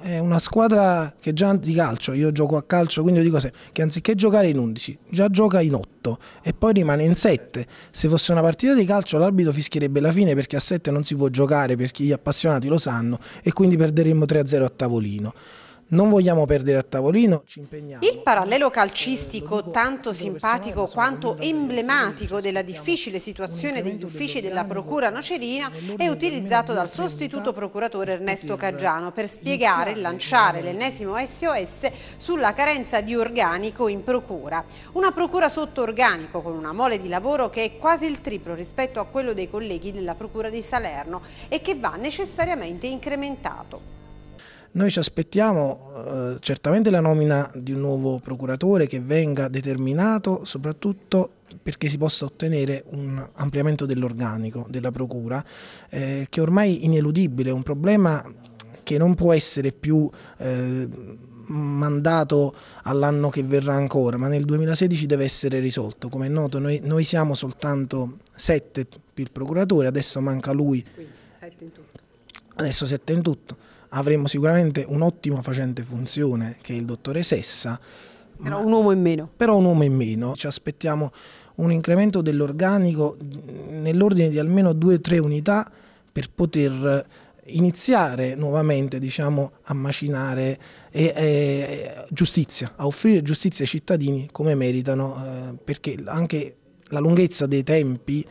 È una squadra che già di calcio, io gioco a calcio, quindi dico sempre che anziché giocare in 11, già gioca in 8 e poi rimane in 7. Se fosse una partita di calcio l'arbitro fischierebbe la fine perché a 7 non si può giocare, perché gli appassionati lo sanno e quindi perderemmo 3-0 a tavolino. Non vogliamo perdere a tavolino, ci impegniamo. Il parallelo calcistico, tanto simpatico quanto emblematico della difficile situazione degli uffici della Procura Nocerina, è utilizzato dal sostituto procuratore Ernesto Caggiano per spiegare e lanciare l'ennesimo SOS sulla carenza di organico in Procura. Una Procura sotto organico con una mole di lavoro che è quasi il triplo rispetto a quello dei colleghi della Procura di Salerno e che va necessariamente incrementato. Noi ci aspettiamo eh, certamente la nomina di un nuovo procuratore che venga determinato soprattutto perché si possa ottenere un ampliamento dell'organico della procura eh, che è ineludibile, è un problema che non può essere più... Eh, mandato all'anno che verrà ancora, ma nel 2016 deve essere risolto. Come è noto, noi, noi siamo soltanto sette per il procuratore, adesso manca lui. Quindi, sette adesso sette in tutto avremo sicuramente un ottimo facente funzione che è il dottore Sessa. Però un uomo in meno. Però un uomo in meno. Ci aspettiamo un incremento dell'organico nell'ordine di almeno 2-3 unità per poter iniziare nuovamente diciamo, a macinare e, e, giustizia, a offrire giustizia ai cittadini come meritano, eh, perché anche la lunghezza dei tempi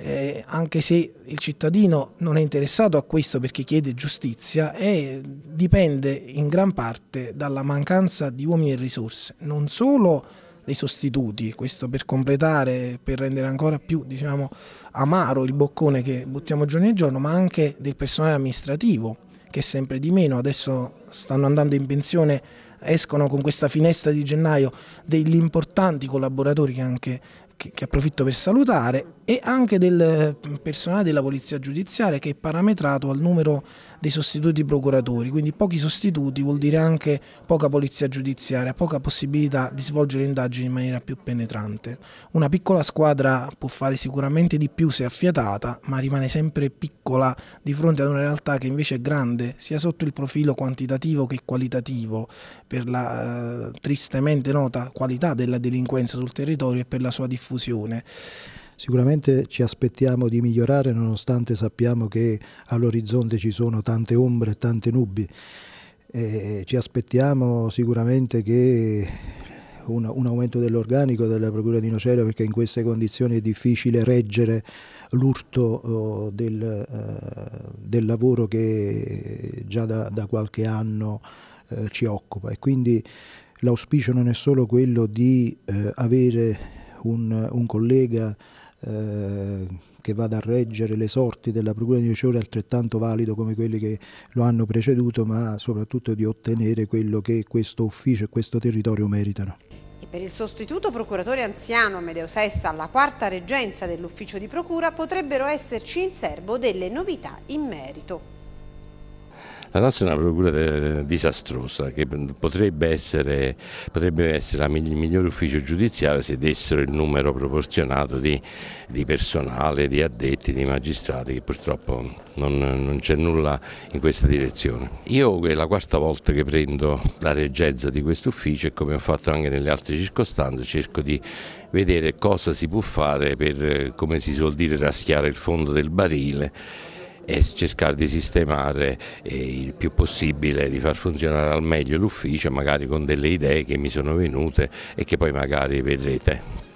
eh, anche se il cittadino non è interessato a questo perché chiede giustizia, eh, dipende in gran parte dalla mancanza di uomini e risorse, non solo dei sostituti, questo per completare, per rendere ancora più diciamo, amaro il boccone che buttiamo giorno e giorno, ma anche del personale amministrativo che è sempre di meno, adesso stanno andando in pensione escono con questa finestra di gennaio degli importanti collaboratori che anche che, che approfitto per salutare, e anche del mm, personale della Polizia Giudiziaria che è parametrato al numero dei sostituti procuratori, quindi pochi sostituti vuol dire anche poca polizia giudiziaria, poca possibilità di svolgere indagini in maniera più penetrante. Una piccola squadra può fare sicuramente di più se affiatata, ma rimane sempre piccola di fronte ad una realtà che invece è grande, sia sotto il profilo quantitativo che qualitativo, per la eh, tristemente nota qualità della delinquenza sul territorio e per la sua diffusione diffusione. Sicuramente ci aspettiamo di migliorare nonostante sappiamo che all'orizzonte ci sono tante ombre e tante nubi. E ci aspettiamo sicuramente che un, un aumento dell'organico della Procura di Nocera perché in queste condizioni è difficile reggere l'urto oh, del, eh, del, lavoro che già da, da qualche anno eh, ci occupa e quindi l'auspicio non è solo quello di eh, avere un, un collega eh, che vada a reggere le sorti della Procura di Ociore altrettanto valido come quelli che lo hanno preceduto, ma soprattutto di ottenere quello che questo ufficio e questo territorio meritano. E per il sostituto procuratore anziano Medeo Sessa alla quarta reggenza dell'ufficio di procura potrebbero esserci in serbo delle novità in merito. La nostra è una procura disastrosa che potrebbe essere, potrebbe essere il migliore ufficio giudiziario se dessero il numero proporzionato di, di personale, di addetti, di magistrati che purtroppo non, non c'è nulla in questa direzione. Io è la quarta volta che prendo la reggenza di questo ufficio e come ho fatto anche nelle altre circostanze cerco di vedere cosa si può fare per, come si suol dire, raschiare il fondo del barile e cercare di sistemare eh, il più possibile, di far funzionare al meglio l'ufficio, magari con delle idee che mi sono venute e che poi magari vedrete.